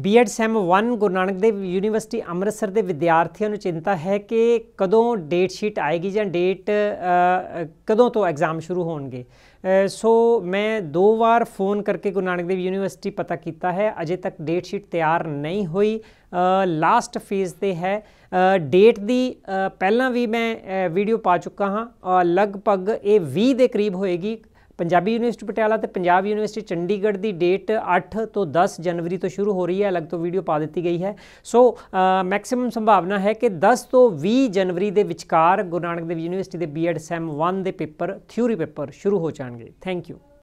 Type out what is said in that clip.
BEd sem 1 Guru Nanak Dev university Amritsar ਦੇ ਵਿਦਿਆਰਥੀਆਂ ਨੂੰ ਚਿੰਤਾ ਹੈ ਕਿ ਕਦੋਂ ਡੇਟ ਸ਼ੀਟ ਆਏਗੀ ਜਾਂ ਡੇਟ ਕਦੋਂ ਤੋਂ ਐਗਜ਼ਾਮ ਸ਼ੁਰੂ ਹੋਣਗੇ ਸੋ ਮੈਂ ਦੋ ਵਾਰ ਫੋਨ ਕਰਕੇ ਗੁਰੂ ਨਾਨਕ ਦੇਵ ਯੂਨੀਵਰਸਿਟੀ ਪਤਾ ਕੀਤਾ ਹੈ ਅਜੇ ਤੱਕ ਡੇਟ ਸ਼ੀਟ ਤਿਆਰ ਨਹੀਂ ਹੋਈ ਲਾਸਟ ਫੇਜ਼ ਤੇ ਹੈ ਡੇਟ ਦੀ ਪਹਿਲਾਂ ਵੀ ਮੈਂ ਵੀਡੀਓ ਪਾ ਚੁੱਕਾ ਹਾਂ ਲਗਭਗ ਇਹ 20 ਦੇ ਕਰੀਬ ਹੋਏਗੀ ਪੰਜਾਬੀ ਯੂਨੀਵਰਸਿਟੀ ਪਟਿਆਲਾ ਤੇ ਪੰਜਾਬ ਯੂਨੀਵਰਸਿਟੀ ਚੰਡੀਗੜ੍ਹ ਦੀ ਡੇਟ 8 ਤੋਂ 10 ਜਨਵਰੀ ਤੋਂ ਸ਼ੁਰੂ ਹੋ ਰਹੀ ਹੈ ਅਲੱਗ ਤੋਂ ਵੀਡੀਓ ਪਾ ਦਿੱਤੀ ਗਈ ਹੈ ਸੋ ਮੈਕਸਿਮਮ ਸੰਭਾਵਨਾ ਹੈ ਕਿ 10 ਤੋਂ 20 ਜਨਵਰੀ ਦੇ ਵਿਚਕਾਰ ਗੁਰੂ ਨਾਨਕ ਦੇਵ ਯੂਨੀਵਰਸਿਟੀ ਦੇ ਬੀਐਡ ਸੈਮ 1 ਦੇ ਪੇਪਰ ਥਿਊਰੀ ਪੇਪਰ ਸ਼ੁਰੂ ਹੋ ਜਾਣਗੇ ਥੈਂਕ ਯੂ